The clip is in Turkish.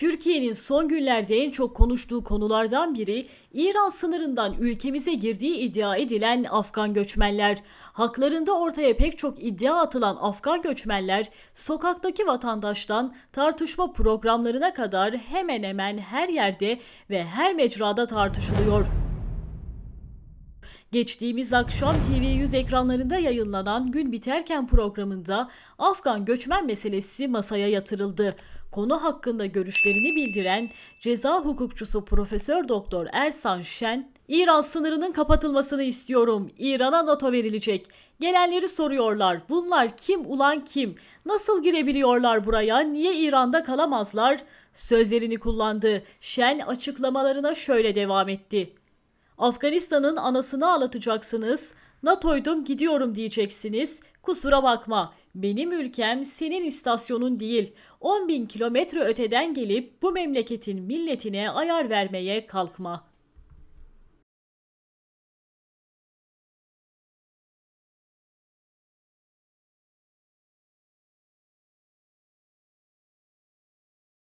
Türkiye'nin son günlerde en çok konuştuğu konulardan biri İran sınırından ülkemize girdiği iddia edilen Afgan göçmenler. Haklarında ortaya pek çok iddia atılan Afgan göçmenler sokaktaki vatandaştan tartışma programlarına kadar hemen hemen her yerde ve her mecrada tartışılıyor. Geçtiğimiz akşam TV100 ekranlarında yayınlanan Gün Biterken programında Afgan göçmen meselesi masaya yatırıldı. Konu hakkında görüşlerini bildiren ceza hukukçusu Profesör Doktor Ersan Şen, İran sınırının kapatılmasını istiyorum. İran'a NATO verilecek. Gelenleri soruyorlar. Bunlar kim ulan kim? Nasıl girebiliyorlar buraya? Niye İran'da kalamazlar? Sözlerini kullandı. Şen açıklamalarına şöyle devam etti. Afganistan'ın anasını ağlatacaksınız. NATO'ydum gidiyorum diyeceksiniz. Kusura bakma benim ülkem senin istasyonun değil. 10 bin kilometre öteden gelip bu memleketin milletine ayar vermeye kalkma.''